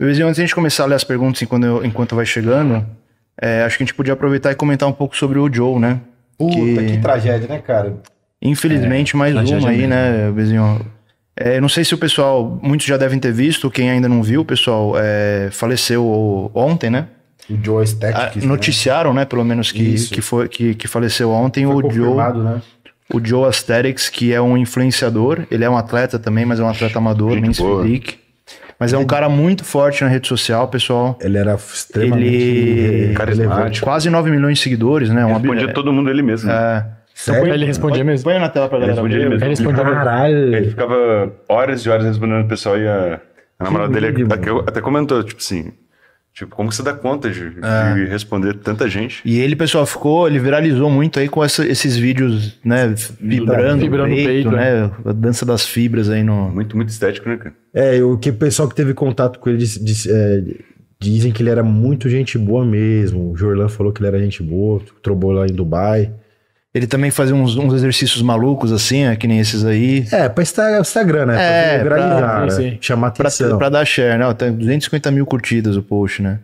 Bebezinho, antes de a gente começar a ler as perguntas eu, enquanto vai chegando, é, acho que a gente podia aproveitar e comentar um pouco sobre o Joe, né? Puta, que, que tragédia, né, cara? Infelizmente, é, mais uma aí, né, Bebezinho? É, não sei se o pessoal, muitos já devem ter visto, quem ainda não viu, o pessoal é, faleceu ontem, né? O Joe Stack. Ah, noticiaram, né? né? pelo menos que, que, foi, que, que faleceu ontem. Foi o Joe. Né? O Joe Asterix, que é um influenciador, ele é um atleta também, mas é um atleta amador, nem se mas é um cara muito forte na rede social, pessoal. Ele era extremamente ele... carismático. Quase 9 milhões de seguidores, né? Um Respondia todo mundo ele mesmo. É. Então, põe, ele respondia mesmo? Põe na tela pra galera. Ele respondia ele mesmo. Ele respondia Caralho. Ele ficava horas e horas respondendo o pessoal e a, a namorada dele até, até comentou, tipo assim, Tipo, como você dá conta de, é. de, responder tanta gente? E ele, pessoal, ficou, ele viralizou muito aí com essa, esses vídeos, né, vibrando, vibrando peito, peito, né? né, a dança das fibras aí no... Muito, muito estético, né, cara? É, o que o pessoal que teve contato com ele disse, disse, é, dizem que ele era muito gente boa mesmo, o Jorlan falou que ele era gente boa, trobou lá em Dubai... Ele também fazia uns, uns exercícios malucos, assim, é, que nem esses aí. É, pra Instagram, né? é, viralizar, né? pra, né? chamar atenção. Pra, dar share, né? Tem 250 mil curtidas o post, né?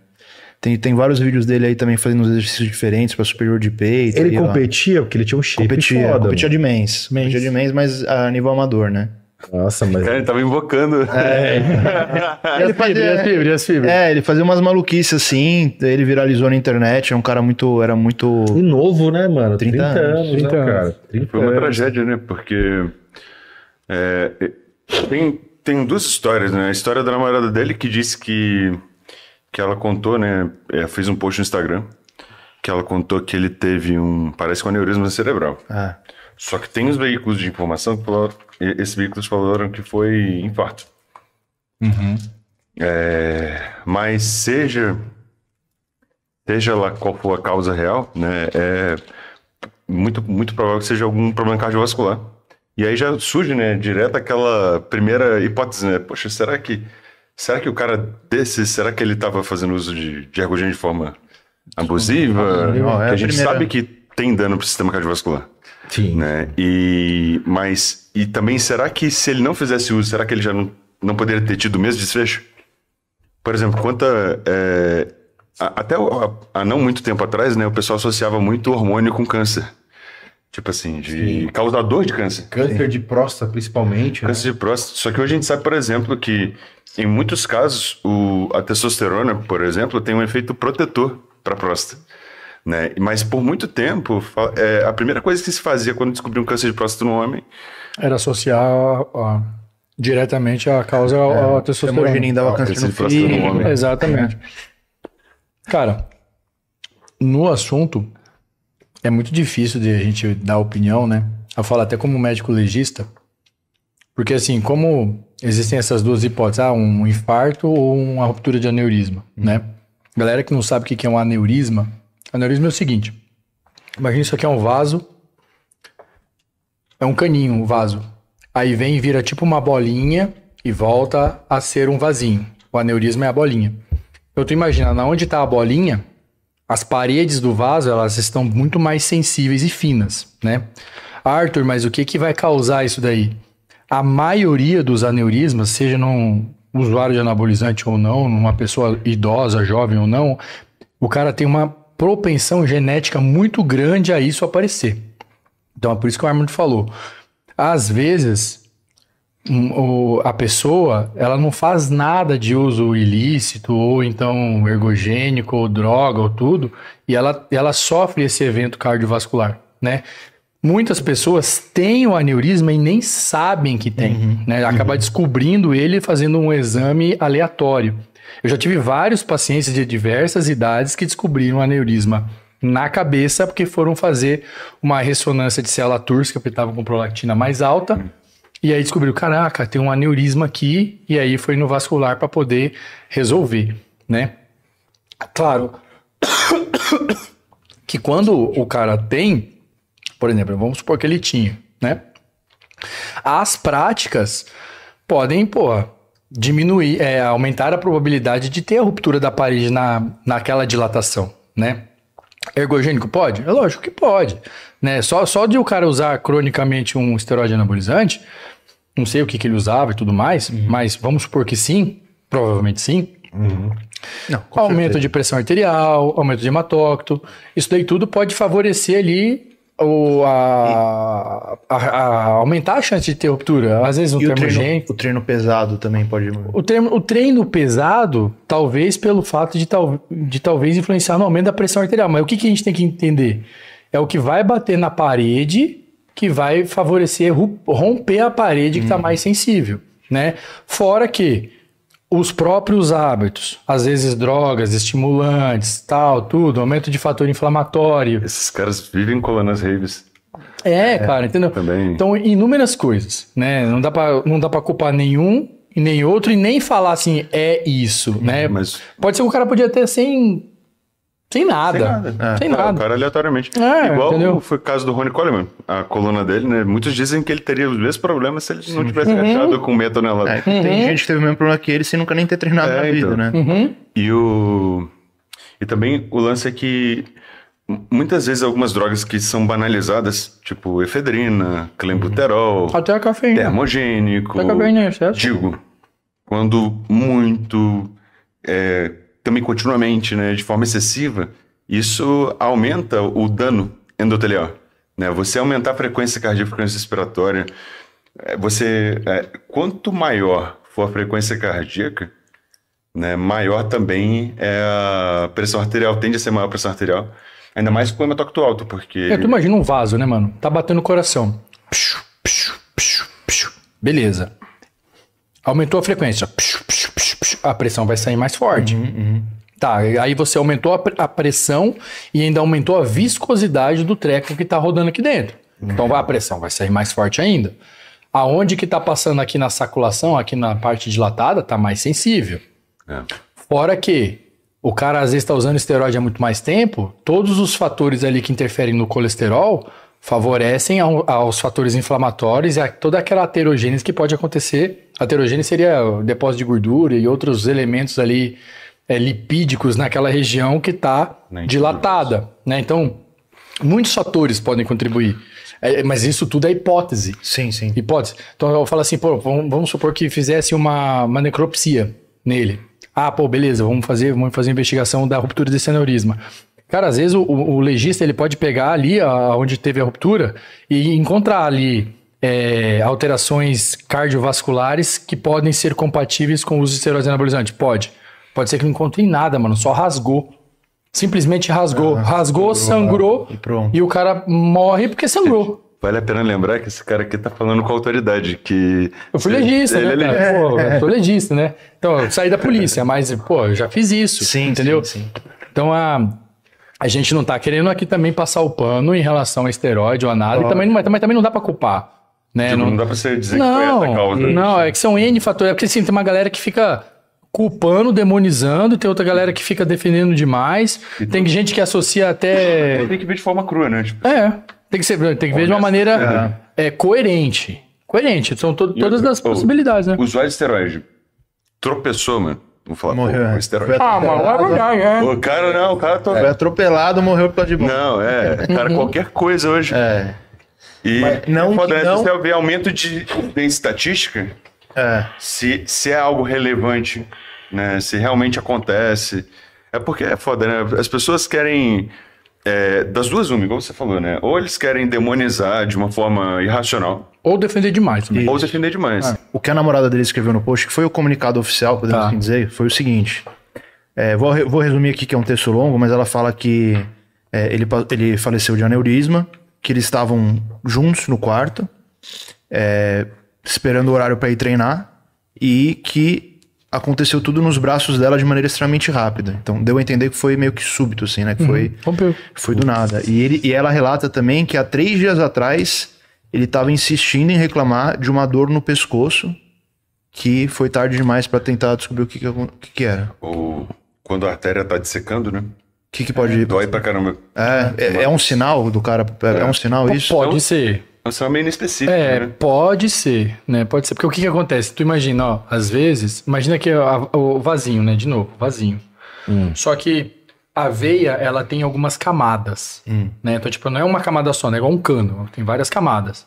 Tem, tem vários vídeos dele aí também fazendo uns exercícios diferentes para superior de peito. Ele competia, lá. porque ele tinha um shape competia, foda. Competia de mês, mens. Competia de mens, mas a nível amador, né? Nossa, mas. Cara, ele tava invocando. É. fazia as fibras, as fibras, É, ele fazia umas maluquices assim, ele viralizou na internet, é um cara muito. Era muito. E novo, né, mano? 30, 30 anos, 30 anos. Né, cara. 30 Foi uma anos. tragédia, né? Porque. É, tem, tem duas histórias, né? A história da namorada dele que disse que. Que ela contou, né? É, fez um post no Instagram. Que ela contou que ele teve um. Parece um aneurisma cerebral. Ah. Só que tem os veículos de informação que falaram, esses veículos falaram que foi infarto. Uhum. É, mas seja seja lá qual for a causa real, né, é muito, muito provável que seja algum problema cardiovascular. E aí já surge, né, direto aquela primeira hipótese, né, poxa, será que será que o cara desse, será que ele estava fazendo uso de, de ergogênio de forma abusiva? É que a, gente sabe que tem dano para o sistema cardiovascular. Sim. Né? E, mas, e também, será que se ele não fizesse uso, será que ele já não, não poderia ter tido o mesmo desfecho? Por exemplo, quanta. É, a, até há não muito tempo atrás, né, o pessoal associava muito hormônio com câncer. Tipo assim, de Sim. causador de câncer. Câncer de próstata, principalmente. Né? Câncer né? de próstata. Só que hoje a gente sabe, por exemplo, que em muitos casos o, a testosterona, por exemplo, tem um efeito protetor para a próstata. Né? Mas por muito tempo, é, a primeira coisa que se fazia quando descobriu um câncer de próstata no homem era associar diretamente a causa é, ao testosterona. dava ah, câncer, câncer de próstata no homem. Exatamente. Cara, no assunto é muito difícil de a gente dar opinião, né? Eu falo até como médico legista, porque assim, como existem essas duas hipóteses, ah, um infarto ou uma ruptura de aneurisma, hum. né? Galera que não sabe o que é um aneurisma, Aneurisma é o seguinte: imagina isso aqui é um vaso, é um caninho, um vaso. Aí vem e vira tipo uma bolinha e volta a ser um vasinho. O aneurisma é a bolinha. Eu tô imaginando onde está a bolinha, as paredes do vaso elas estão muito mais sensíveis e finas, né? Arthur, mas o que que vai causar isso daí? A maioria dos aneurismas, seja num usuário de anabolizante ou não, numa pessoa idosa, jovem ou não, o cara tem uma propensão genética muito grande a isso aparecer. Então é por isso que o Armand falou. Às vezes, a pessoa ela não faz nada de uso ilícito ou então ergogênico ou droga ou tudo e ela, ela sofre esse evento cardiovascular, né? Muitas pessoas têm o aneurisma e nem sabem que tem, uhum, né? Acaba uhum. descobrindo ele fazendo um exame aleatório. Eu já tive vários pacientes de diversas idades que descobriram aneurisma na cabeça porque foram fazer uma ressonância de célula túrcica que estavam com prolactina mais alta. E aí descobriu, caraca, tem um aneurisma aqui, e aí foi no vascular para poder resolver, né? Claro que quando o cara tem, por exemplo, vamos supor que ele tinha, né? As práticas podem, pô, diminuir, é, aumentar a probabilidade de ter a ruptura da parede na, naquela dilatação, né? É ergogênico pode? É lógico que pode, né? Só, só de o cara usar cronicamente um esteroide anabolizante, não sei o que, que ele usava e tudo mais, uhum. mas vamos supor que sim, provavelmente sim. Uhum. Não, aumento certeza. de pressão arterial, aumento de hematócito isso daí tudo pode favorecer ali o, a, a, a, aumentar a chance de ter ruptura. Às vezes um termogênico. O treino pesado também pode. O treino, o treino pesado, talvez pelo fato de, tal, de talvez influenciar no aumento da pressão arterial. Mas o que, que a gente tem que entender? É o que vai bater na parede que vai favorecer romper a parede que está uhum. mais sensível. né? Fora que os próprios hábitos, às vezes drogas, estimulantes, tal, tudo, aumento de fator inflamatório. Esses caras vivem colando as raves. É, é, cara, entendeu? Também. Então, inúmeras coisas, né? Não dá para não dá para culpar nenhum e nem outro e nem falar assim é isso, né? Mas... Pode ser que o cara podia ter sem sem nada. Sem nada. É, Sem é, nada. o cara aleatoriamente. É, Igual entendeu? foi o caso do Rony Coleman, a coluna dele, né? Muitos dizem que ele teria os mesmos problemas se ele não tivesse uhum. achado com medo tonelada. É, uhum. Tem gente que teve o mesmo problema que ele sem nunca nem ter treinado é, na vida, então. né? Uhum. E o. E também o lance é que muitas vezes algumas drogas que são banalizadas, tipo efedrina, clenbuterol, uhum. até a cafeína, termogênico, até a cafeína, é certo? digo, quando muito é, também continuamente, né, de forma excessiva, isso aumenta o dano endotelial. Né? Você aumentar a frequência cardíaca frequência respiratória, é, você é, quanto maior for a frequência cardíaca, né, maior também é a pressão arterial, tende a ser maior a pressão arterial, ainda mais com o hematocto alto, porque... É, tu imagina um vaso, né, mano? Tá batendo o coração. Beleza. Aumentou a frequência. Pshu, a pressão vai sair mais forte. Uhum, uhum. Tá, aí você aumentou a, a, pressão e ainda aumentou a viscosidade do treco que está rodando aqui dentro. Então, uhum. Então a pressão vai sair mais forte ainda. Aonde que está passando aqui na saculação, aqui na parte dilatada, está mais sensível. É. Fora que o cara às vezes está usando esteroide há muito mais tempo, todos os fatores ali que interferem no colesterol favorecem ao, aos fatores inflamatórios e a toda aquela aterogênese que pode acontecer Aterogênese seria o depósito de gordura e outros elementos ali é, lipídicos naquela região que está dilatada. Né? Então, muitos fatores podem contribuir. É, é, mas isso tudo é hipótese. Sim, sim. Hipótese. Então eu falo assim, pô, vamos, supor que fizesse uma, uma necropsia nele. Ah, pô, beleza, vamos fazer, vamos fazer investigação da ruptura desse aneurisma. Cara, às vezes o, o legista ele pode pegar ali a, onde teve a ruptura e encontrar ali é, alterações cardiovasculares que podem ser compatíveis com o uso de esteroide anabolizantes? Pode. Pode ser que não encontre nada, mano, só rasgou. Simplesmente rasgou. Ah, rasgou, sangrou, sangrou e, e, o cara morre porque sangrou. Vale a pena lembrar que esse cara aqui tá falando com autoridade, que... Eu fui legista, ele, né, ele, é... Pô, eu sou legista, né? Então, eu saí da polícia, mas, pô, eu já fiz isso, sim, entendeu? Sim, sim. Então, a, a gente não tá querendo aqui também passar o pano em relação a esteroide ou a nada, e também, mas também, também não dá para culpar. Né? Tipo, não... não... dá pra você dizer não, que foi essa causa. Não, é que são N fatores. É porque assim, tem uma galera que fica culpando, demonizando, tem outra galera que fica defendendo demais. E tem tudo. gente que associa até. Tem que ver de forma crua, né? Tipo... É. Tem que, ser, tem que ver de uma maneira é. é coerente. Coerente. São to todas as possibilidades, né? Usuário de esteroide. Tropeçou, mano. Vou falar, morreu. Pô, é. esteroide. Ah, mano, é verdade, é. O cara não, o cara... Tô... Foi atropelado, morreu por causa de... Bom. Não, é. Cara, uhum. qualquer coisa hoje. É. E Mas é não, foda, né? não... se houver aumento de, de estatística, é. Se, se é algo relevante, né? se realmente acontece. É porque é foda, né? As pessoas querem. É, das duas, uma, igual você falou, né? Ou eles querem demonizar de uma forma irracional. Ou defender demais. também. Ou defender demais. É. o que a namorada dele escreveu no post, que foi o comunicado oficial, podemos tá. assim dizer, foi o seguinte. É, vou, vou resumir aqui que é um texto longo, mas ela fala que é, ele, ele faleceu de aneurisma, que eles estavam juntos no quarto, é, esperando o horário para ir treinar, e que aconteceu tudo nos braços dela de maneira extremamente rápida. Então deu a entender que foi meio que súbito, assim, né? Que uhum. foi, foi do nada. E, ele, e ela relata também que há três dias atrás ele estava insistindo em reclamar de uma dor no pescoço que foi tarde demais para tentar descobrir o que, que, que, era. Ou quando a artéria tá dissecando, né? que, que pode. É, dói pra caramba. É, é, é, um sinal do cara. É, é um é. sinal isso? Pode então, ser. É um sinal meio inespecífico. É, né? pode ser, né? Pode ser. Porque o que, que acontece? Tu imagina, ó, às vezes, imagina que a, o vazio, né? De novo, vazio. Hum. Só que a veia, ela tem algumas camadas, hum. né? Então, tipo, não é uma camada só, né? É igual um cano, tem várias camadas.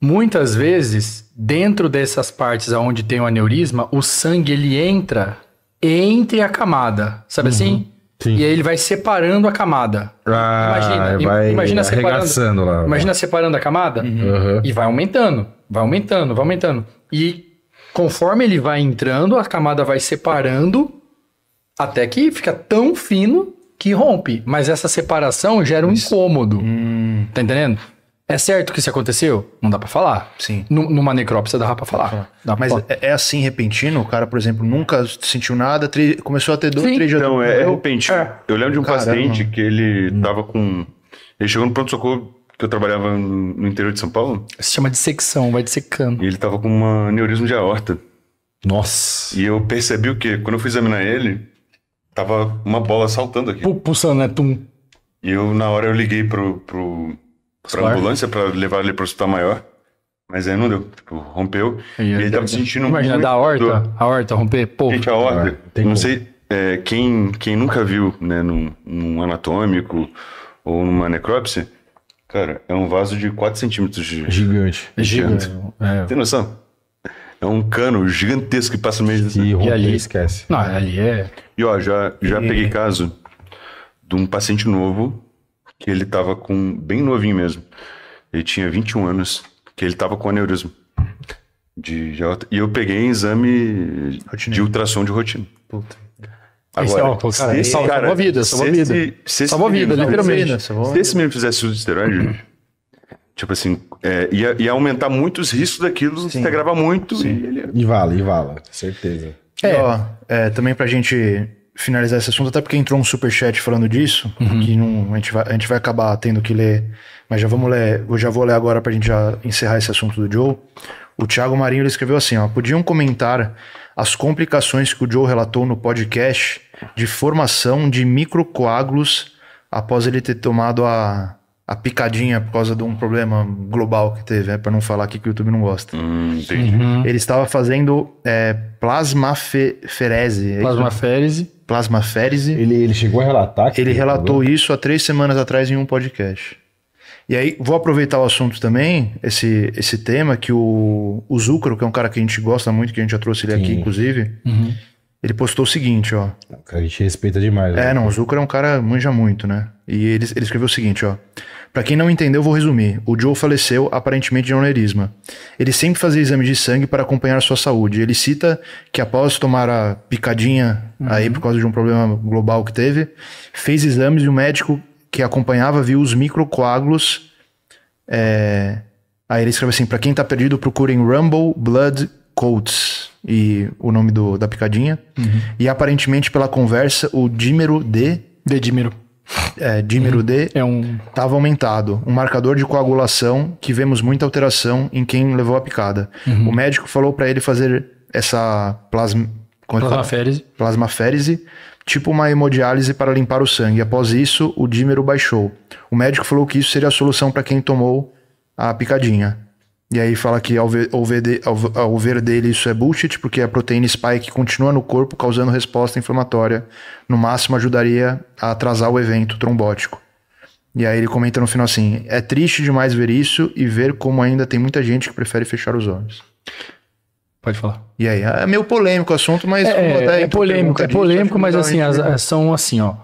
Muitas vezes, dentro dessas partes aonde tem o aneurisma, o sangue ele entra entre a camada, sabe uhum. assim? Sim. E aí ele vai separando a camada. Ah, imagina, vai imagina separando, lá. Imagina separando a camada uhum. e vai aumentando, vai aumentando, vai aumentando. E conforme ele vai entrando, a camada vai separando até que fica tão fino que rompe. Mas essa separação gera um Isso. incômodo. Hum. Tá entendendo? É certo que isso aconteceu? Não dá para falar. Sim. N numa necrópsia dá para falar. Dá Mas é, é assim repentino? O cara, por exemplo, nunca sentiu nada, começou a ter dor, três dias Então, é, é repentino. É. Eu lembro de um Caramba. paciente que ele tava com. Ele chegou no pronto-socorro que eu trabalhava no interior de São Paulo. Se chama dissecção, vai dissecando. E ele tava com um aneurisma de aorta. Nossa. E eu percebi o quê? Quando eu fui examinar ele, tava uma bola saltando aqui. Pulsando, né? Tum. E eu, na hora, eu liguei pro, pro pra ambulância para levar ele para o hospital maior. Mas aí não deu, tipo, rompeu. E, e ele é tava sentindo Imagina, da horta, dor. a horta romper, pô. Gente, é a horta, não sei, é, quem, quem nunca viu, né, num, num anatômico ou numa necrópsia, Cara, é um vaso de 4 centímetros de. Gigante. É gigante. É. Tem noção? É um cano gigantesco que passa no meio desse. E, e ali esquece. Não, ali é. E ó, já, já peguei é. caso de um paciente novo que ele estava com bem novinho mesmo. Ele tinha 21 anos, que ele estava com aneurisma. De, de, e eu peguei exame de ultrassom de rotina. Puta. Agora, esse é óculos, cara, esse, a vida, salvou vida. Se, salvou vida, literalmente. Se esse menino fizesse uso de esteroide, tipo assim, é, ia, ia, aumentar muito os riscos daquilo, se agravar muito. Sim. E, ele... e vale, e vale, certeza. É, ó, é também pra gente finalizar esse assunto, até porque entrou um super chat falando disso, uhum. que não, a, gente vai, a gente vai acabar tendo que ler, mas já vamos ler, eu já vou ler agora para a gente já encerrar esse assunto do Joe. O Thiago Marinho ele escreveu assim: ó, podiam comentar as complicações que o Joe relatou no podcast de formação de microcoágulos após ele ter tomado a, a picadinha por causa de um problema global que teve, é, para não falar aqui que o YouTube não gosta. Hum, entendi. Uhum. Ele estava fazendo é, plasmaferese. É plasmaferese plasmaférese. Ele, ele chegou a relatar que. Ele relatou problema. isso há três semanas atrás em um podcast. E aí, vou aproveitar o assunto também, esse, esse tema, que o, o que é um cara que a gente gosta muito, que a gente já trouxe ele Sim. aqui, inclusive, uhum. Ele postou o seguinte, ó. A gente respeita demais. É, né? não, o Zucker é um cara manja muito, né? E ele, ele escreveu o seguinte, ó. Pra quem não entendeu, vou resumir. O Joe faleceu, aparentemente de aneurisma. Ele sempre fazia exame de sangue para acompanhar sua saúde. Ele cita que após tomar a picadinha uhum. aí por causa de um problema global que teve, fez exames e o médico que acompanhava viu os microcoágulos. É... Aí ele escreve assim, pra quem tá perdido, procurem Rumble Blood Coats e o nome do, da picadinha. Uhum. E aparentemente, pela conversa, o dímero D. De dímero. É, dímero uhum. D é um estava aumentado, um marcador de coagulação que vemos muita alteração em quem levou a picada. Uhum. O médico falou para ele fazer essa plasma é plasmaférese. plasmaférese, tipo uma hemodiálise para limpar o sangue. Após isso, o dímero baixou. O médico falou que isso seria a solução para quem tomou a picadinha. E aí fala que ao ver, ao, ver de, ao, ao ver dele isso é bullshit, porque a proteína spike continua no corpo causando resposta inflamatória. No máximo ajudaria a atrasar o evento trombótico. E aí ele comenta no final assim: é triste demais ver isso e ver como ainda tem muita gente que prefere fechar os olhos. Pode falar. E aí, é meio polêmico o assunto, mas. É, é polêmico, é polêmico, disso, mas assim, as, são assim, ó.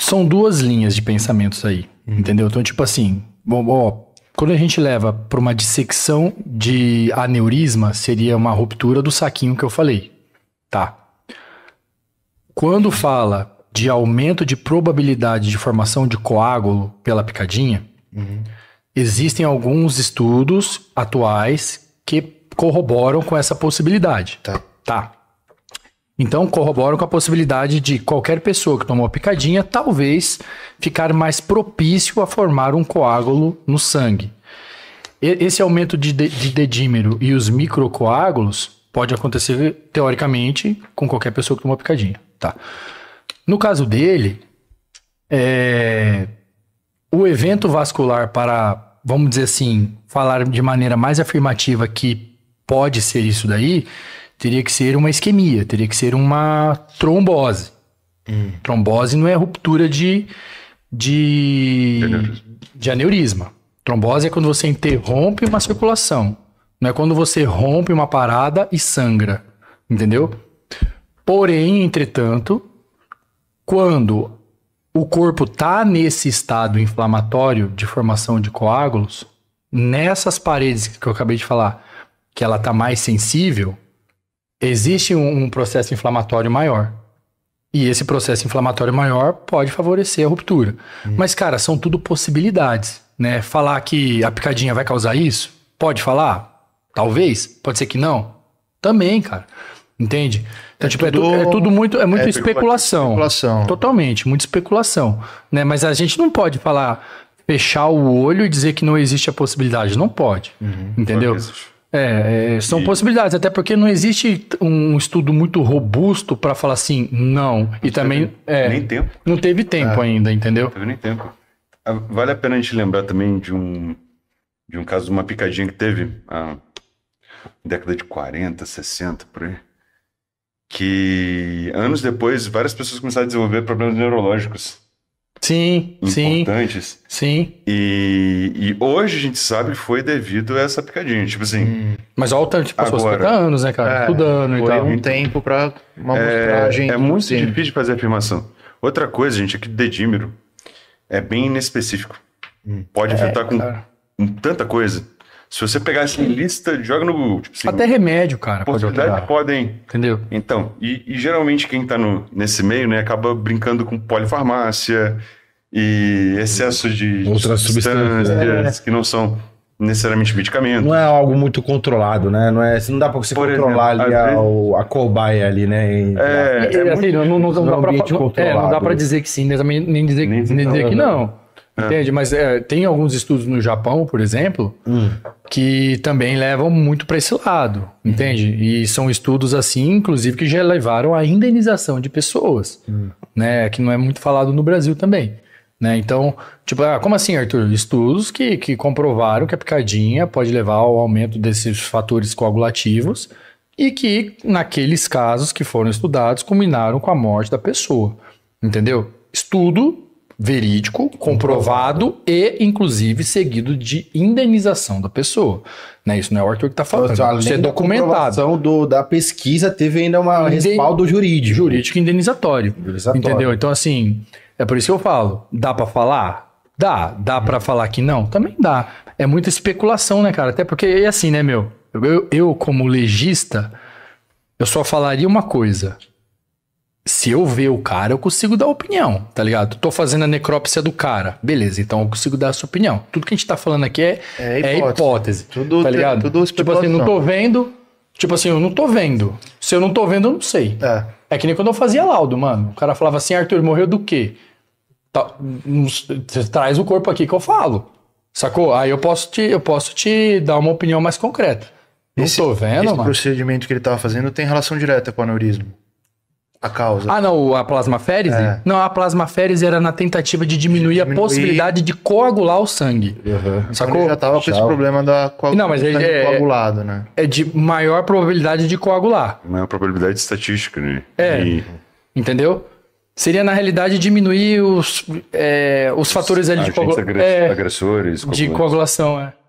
são duas linhas de pensamentos aí, uhum. entendeu? Então, tipo assim, ó, quando a gente leva para uma dissecção de aneurisma, seria uma ruptura do saquinho que eu falei, tá? Quando fala de aumento de probabilidade de formação de coágulo pela picadinha, uhum. existem alguns estudos atuais que corroboram com essa possibilidade. Tá. Tá. Então, corroboram com a possibilidade de qualquer pessoa que tomou a picadinha talvez ficar mais propício a formar um coágulo no sangue. Esse aumento de, de, de dedímero e os microcoágulos pode acontecer, teoricamente, com qualquer pessoa que tomou a picadinha. Tá. No caso dele, é, o evento vascular para, vamos dizer assim, falar de maneira mais afirmativa que pode ser isso daí, teria que ser uma isquemia, teria que ser uma trombose. Hum. Trombose não é ruptura de, de, aneurisma. de aneurisma. Trombose é quando você interrompe uma circulação. Não é quando você rompe uma parada e sangra. Entendeu? Porém, entretanto, quando o corpo está nesse estado inflamatório de formação de coágulos, nessas paredes que eu acabei de falar, que ela está mais sensível, existe um, um processo inflamatório maior. E esse processo inflamatório maior pode favorecer a ruptura. Hum. Mas, cara, são tudo possibilidades. Né? Falar que a picadinha vai causar isso? Pode falar? Talvez. Pode ser que não? Também, cara. Entende? Então, é tipo, é tudo, é, tu, é, tudo muito, é muito é especulação. especulação. Totalmente, muita especulação. Né? Mas a gente não pode falar, fechar o olho e dizer que não existe a possibilidade. Não pode. Uhum, entendeu? Não é, é são e... possibilidades, até porque não existe um estudo muito robusto para falar assim, não. E também. É, nem tempo. Não teve tempo ah, ainda, entendeu? Não teve nem tempo. Ah, vale a pena a gente lembrar também de um, de um caso, uma picadinha que teve na década de 40, 60, por aí. Que anos depois, várias pessoas começaram a desenvolver problemas neurológicos Sim, importantes. Sim. sim. E, e, hoje a gente sabe que foi devido a essa picadinha. Tipo assim. Hum. Mas olha o tanto, tipo, passou 50 anos, né, cara? É, Estudando e tal. um tempo para uma é, É muito sim. difícil fazer afirmação. Outra coisa, gente, é que dedímero é bem inespecífico. Hum. Pode é, afetar com, com tanta coisa. Se você pegar assim, lista, joga no Google. Tipo, assim, Até remédio, cara. Possibilidade pode podem. Entendeu? Então, e, e geralmente quem está nesse meio, né, acaba brincando com polifarmácia e excesso de outras substâncias, substâncias é. que não são necessariamente medicamento. Não é algo muito controlado, né? Não, é, não dá pra você Por controlar exemplo, ali a, vezes... a, cobaia ali, né? E, é, é, é assim, muito... não, não, não, dá pra, é, não, dá pra, dizer que sim, né? nem, dizer, nem, nem dizer que não. É. Entende? Mas é, tem alguns estudos no Japão, por exemplo, hum. que também levam muito para esse lado, uhum. entende? Hum. E são estudos assim, inclusive, que já levaram à indenização de pessoas, hum. né? Que não é muito falado no Brasil também. Né? Então, tipo, ah, como assim, Arthur? Estudos que, que comprovaram que a picadinha pode levar ao aumento desses fatores coagulativos e que, naqueles casos que foram estudados, culminaram com a morte da pessoa. Entendeu? Estudo verídico, comprovado e, inclusive, seguido de indenização da pessoa. Né? Isso não é o Arthur que está falando, então, isso é documentado. Do, da pesquisa teve ainda uma Inden... respaldo jurídico. Jurídico indenizatório, indenizatório. Entendeu? Então, assim, é por isso que eu falo, dá para falar? Dá. Dá uhum. para falar que não? Também dá. É muita especulação, né, cara? Até porque é assim, né, meu? Eu, eu como legista, eu só falaria uma coisa se eu ver o cara, eu consigo dar opinião, tá ligado? Tô fazendo a necrópsia do cara. Beleza, então eu consigo dar a sua opinião. Tudo que a gente tá falando aqui é, é, é hipótese. É hipótese tudo, tá ligado? Tudo tipo assim, não tô vendo. Tipo assim, eu não tô vendo. Se eu não tô vendo, eu não sei. É. é que nem quando eu fazia laudo, mano. O cara falava assim, Arthur, morreu do quê? Tá, traz o corpo aqui que eu falo. Sacou? Aí eu posso te, eu posso te dar uma opinião mais concreta. Não esse, tô vendo, esse mano. Esse procedimento que ele tava fazendo tem relação direta com o aneurisma. A causa. Ah, não, a plasmaférese? É. Não, a plasmaférese era na tentativa de diminuir, de diminuir... a possibilidade de coagular o sangue. Uhum. Então, Sacou? Então ele já tava com esse problema da coagulação. não, mas ele é, é, coagulado, né? É de maior probabilidade de coagular. Maior probabilidade estatística, né? É. E... Entendeu? Seria, na realidade, diminuir os, é, os fatores ali de, coagula... É, agressores, é, de coagulação. De coagulação, é.